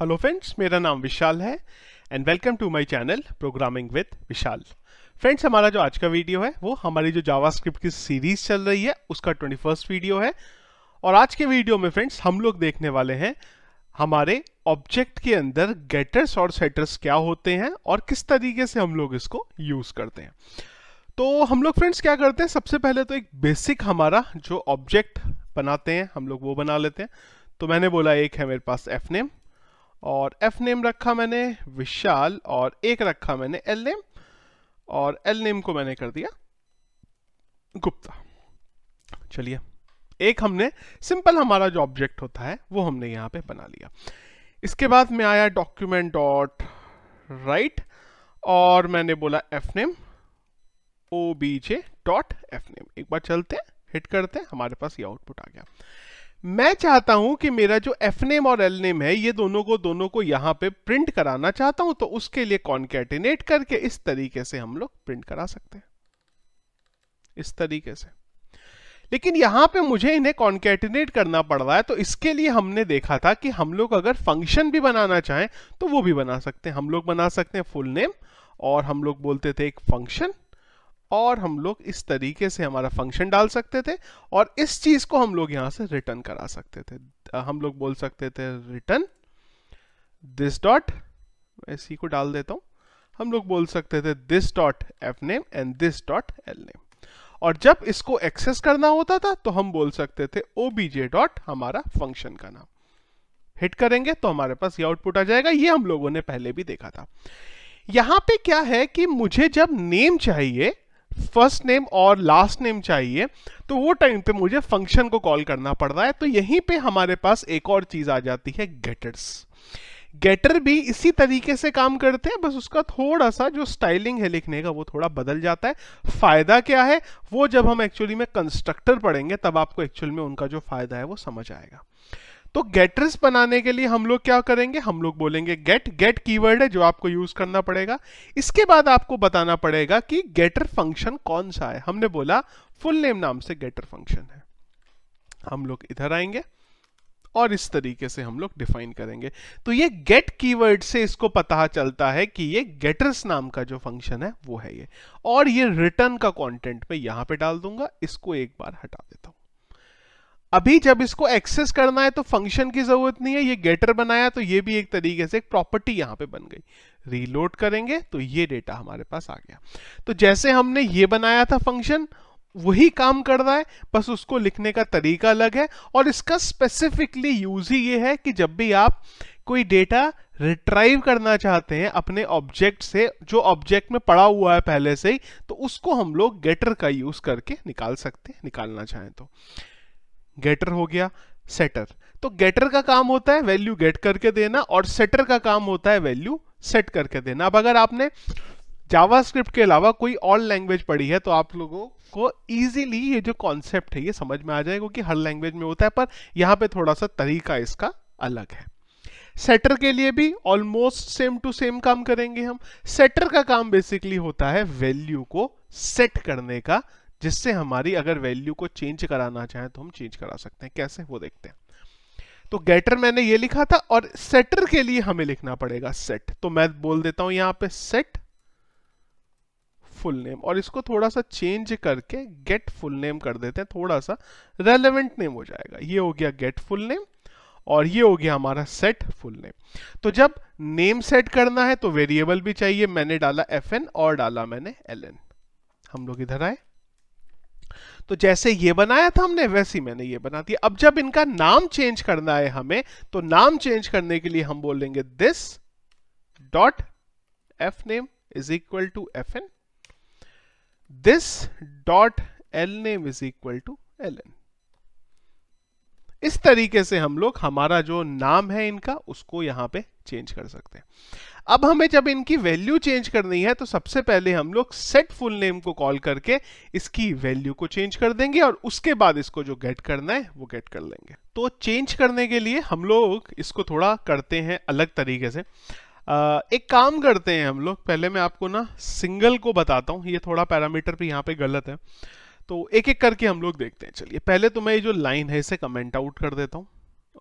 hello friends मेरा नाम विशाल है and welcome to my channel programming with Vishal friends हमारा जो आज का वीडियो है वो हमारी जो जावास्क्रिप्ट की सीरीज चल रही है उसका ट्वेंटी फर्स्ट वीडियो है और आज के वीडियो में फ्रेंड्स हम लोग देखने वाले हैं हमारे ऑब्जेक्ट के अंदर गेटर्स और सेटर्स क्या होते हैं और किस तरीके से हम लोग इसको यूज़ करते हैं तो हम लोग फ्रेंड्स क्या करते हैं सबसे पहले तो एक बेसिक हमारा जो ऑब्जेक्ट बनाते हैं हम लोग वो बना लेते हैं तो मैंने बोला एक है मेरे पास एफ नेम और एफ नेम रखा मैंने विशाल और एक रखा मैंने एल नेम और एल नेम को मैंने कर दिया गुप्ता चलिए एक हमने सिंपल हमारा जो ऑब्जेक्ट होता है वो हमने यहाँ पे बना लिया इसके बाद में आया डॉक्यूमेंट डॉट राइट और मैंने बोला F name O B J dot F name एक बार चलते हैं हिट करते हैं हमारे पास ये आउटपुट आ गया मैं चाहता हूं कि मेरा जो एफ नेम और एल नेम है ये दोनों को दोनों को यहां पे प्रिंट कराना चाहता हूं तो उसके लिए कॉन्केटिनेट करके इस तरीके से हम लोग प्रिंट करा सकते हैं इस तरीके से लेकिन यहां पे मुझे इन्हें कॉन्केटिनेट करना पड़ रहा है तो इसके लिए हमने देखा था कि हम लोग अगर फंक्शन भी बनाना चाहें तो वो भी बना सकते हैं हम लोग बना सकते हैं फुल नेम और हम लोग बोलते थे एक फंक्शन और हम लोग इस तरीके से हमारा फंक्शन डाल सकते थे और इस चीज को हम लोग यहां से रिटर्न करा सकते थे हम लोग बोल सकते थे रिटर्न दिस डॉट इसी को डाल देता हूं हम लोग बोल सकते थे this dot F name and this dot L name और जब इसको एक्सेस करना होता था तो हम बोल सकते थे ओबीजे डॉट हमारा फंक्शन का नाम हिट करेंगे तो हमारे पास ये आउटपुट आ जाएगा ये हम लोगों ने पहले भी देखा था यहां पे क्या है कि मुझे जब नेम चाहिए फर्स्ट नेम और लास्ट नेम चाहिए तो वो टाइम पे मुझे फंक्शन को कॉल करना पड़ रहा है तो यहीं पे हमारे पास एक और चीज आ जाती है गेटर्स गेटर भी इसी तरीके से काम करते हैं बस उसका थोड़ा सा जो स्टाइलिंग है लिखने का वो थोड़ा बदल जाता है फायदा क्या है वो जब हम एक्चुअली में कंस्ट्रक्टर पढ़ेंगे तब आपको एक्चुअल में उनका जो फायदा है वो समझ आएगा तो गेटर्स बनाने के लिए हम लोग क्या करेंगे हम लोग बोलेंगे गेट गेट कीवर्ड है जो आपको यूज करना पड़ेगा इसके बाद आपको बताना पड़ेगा कि गेटर फंक्शन कौन सा है हमने बोला फुल नेम नाम से गेटर फंक्शन है हम लोग इधर आएंगे और इस तरीके से हम लोग डिफाइन करेंगे तो ये गेट कीवर्ड से इसको पता चलता है कि ये गेटर्स नाम का जो फंक्शन है वो है ये और ये रिटर्न का कंटेंट मैं यहां पे डाल दूंगा इसको एक बार हटा देता हूं अभी जब इसको एक्सेस करना है तो फंक्शन की जरूरत नहीं है ये गेटर बनाया तो ये भी एक तरीके से एक प्रॉपर्टी यहाँ पे बन गई रीलोड करेंगे तो ये डेटा हमारे पास आ गया तो जैसे हमने ये बनाया था फंक्शन वही काम कर रहा है बस उसको लिखने का तरीका अलग है और इसका स्पेसिफिकली यूज ही ये है कि जब भी आप कोई डेटा रिट्राइव करना चाहते हैं अपने ऑब्जेक्ट से जो ऑब्जेक्ट में पड़ा हुआ है पहले से ही तो उसको हम लोग गेटर का यूज करके निकाल सकते हैं निकालना चाहें तो गेटर हो गया सेटर तो गेटर का काम होता है वैल्यू गेट करके देना और सेटर का काम होता है वैल्यू सेट करके देना अब अगर आपने जावास्क्रिप्ट के अलावा कोई और लैंग्वेज पढ़ी है तो आप लोगों को इजीली ये जो कॉन्सेप्ट है ये समझ में आ जाएगा कि हर लैंग्वेज में होता है पर यहाँ पे थोड़ा सा तरीका इसका अलग है सेटर के लिए भी ऑलमोस्ट सेम टू सेम काम करेंगे हम सेटर का काम बेसिकली होता है वैल्यू को सेट करने का जिससे हमारी अगर वैल्यू को चेंज कराना चाहें तो हम चेंज करा सकते हैं कैसे वो देखते हैं तो गेटर मैंने ये लिखा था और सेटर के लिए हमें लिखना पड़ेगा सेट तो मैं बोल देता हूं यहां पे सेट फुल नेम और इसको थोड़ा सा चेंज करके गेट फुल नेम कर देते हैं थोड़ा सा रेलेवेंट नेम हो जाएगा ये हो गया गेट फुल नेम और ये हो गया हमारा सेट फुल नेम तो जब नेम सेट करना है तो वेरिएबल भी चाहिए मैंने डाला एफ और डाला मैंने एल हम लोग इधर आए तो जैसे ये बनाया था हमने वैसे ही मैंने ये बना दिया अब जब इनका नाम चेंज करना है हमें तो नाम चेंज करने के लिए हम बोलेंगे this dot F name is equal to F N this dot L name is equal to L N इस तरीके से हम लोग हमारा जो नाम है इनका उसको यहाँ पे चेंज कर सकते हैं अब हमें जब इनकी वैल्यू चेंज करनी है तो सबसे पहले हम लोग सेट फुल नेम को कॉल करके इसकी वैल्यू को चेंज कर देंगे और उसके बाद इसको जो गेट करना है वो गेट कर लेंगे तो चेंज करने के लिए हम लोग इसको थोड़ा करते हैं अलग तरीके से एक काम करते हैं हम लोग पहले मैं आपको ना सिंगल को बताता हूँ ये थोड़ा पैरामीटर भी यहाँ पे गलत है तो एक एक करके हम लोग देखते हैं चलिए पहले तो मैं ये जो लाइन है इसे कमेंट आउट कर देता हूँ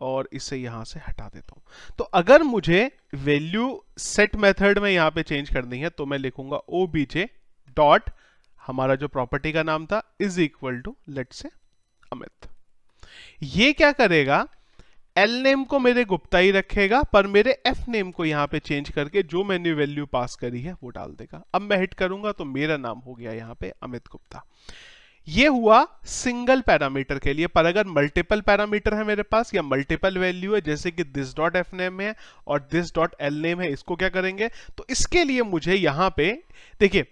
और इसे यहां से हटा देता हूं तो अगर मुझे वैल्यू सेट मेथड में यहां पे चेंज करनी है तो मैं लिखूंगा ओ डॉट हमारा जो प्रॉपर्टी का नाम था इज इक्वल टू लेट से अमित ये क्या करेगा एल नेम को मेरे गुप्ता ही रखेगा पर मेरे एफ नेम को यहां पे चेंज करके जो मैंने वैल्यू पास करी है वो डाल देगा अब मैं हिट करूंगा तो मेरा नाम हो गया यहाँ पे अमित गुप्ता ये हुआ सिंगल पैरामीटर के लिए पर अगर मल्टीपल पैरामीटर है मेरे पास या मल्टीपल वैल्यू है जैसे कि दिस डॉट एफ नेम है और दिस डॉट एल नेम है इसको क्या करेंगे तो इसके लिए मुझे यहां पे देखिए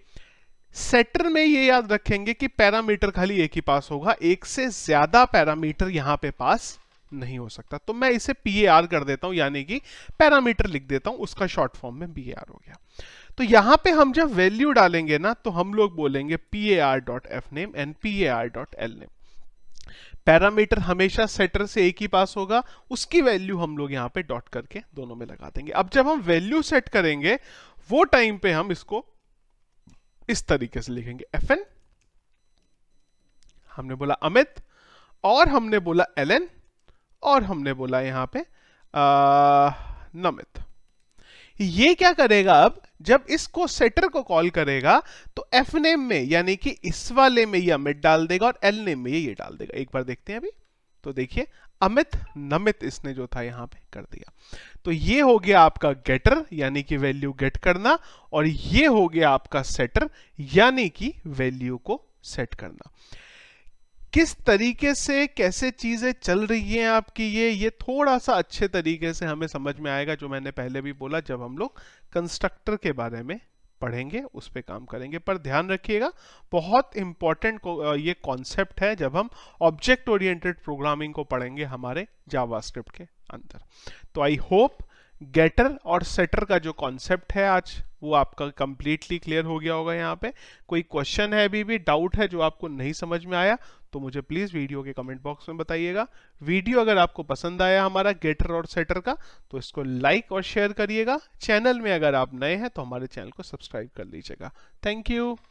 सेटर में ये याद रखेंगे कि पैरामीटर खाली एक ही पास होगा एक से ज्यादा पैरामीटर यहां पे पास नहीं हो सकता तो मैं इसे पी कर देता हूं यानी कि पैरामीटर लिख देता हूं उसका शॉर्ट फॉर्म में बी हो गया तो यहां पे हम जब वैल्यू डालेंगे ना तो हम लोग बोलेंगे P A R dot F name and P A R dot L name parameter हमेशा सेटर से एक ही पास होगा उसकी वैल्यू हम लोग यहां पे डॉट करके दोनों में लगा देंगे अब जब हम वैल्यू सेट करेंगे वो टाइम पे हम इसको इस तरीके से लिखेंगे एफ एन हमने बोला अमित और हमने बोला एल एन और हमने बोला यहां पे नमित ये क्या करेगा अब जब इसको सेटर को कॉल करेगा तो एफ नेम में यानी कि इस वाले में ये अमित डाल देगा और एल नेम में ये ये डाल देगा एक बार देखते हैं अभी तो देखिए अमित नमित इसने जो था यहां पे कर दिया तो ये हो गया आपका गेटर यानी कि वैल्यू गेट करना और ये हो गया आपका सेटर यानी कि वैल्यू को सेट करना किस तरीके से कैसे चीज़ें चल रही हैं आपकी ये ये थोड़ा सा अच्छे तरीके से हमें समझ में आएगा जो मैंने पहले भी बोला जब हम लोग कंस्ट्रक्टर के बारे में पढ़ेंगे उस पर काम करेंगे पर ध्यान रखिएगा बहुत इंपॉर्टेंट ये कॉन्सेप्ट है जब हम ऑब्जेक्ट ओरिएंटेड प्रोग्रामिंग को पढ़ेंगे हमारे जावास्क्रिप्ट के अंदर तो आई होप गेटर और सेटर का जो कॉन्सेप्ट है आज वो आपका कंप्लीटली क्लियर हो गया होगा यहाँ पे कोई क्वेश्चन है अभी भी डाउट है जो आपको नहीं समझ में आया तो मुझे प्लीज़ वीडियो के कमेंट बॉक्स में बताइएगा वीडियो अगर आपको पसंद आया हमारा गेटर और सेटर का तो इसको लाइक और शेयर करिएगा चैनल में अगर आप नए हैं तो हमारे चैनल को सब्सक्राइब कर लीजिएगा थैंक यू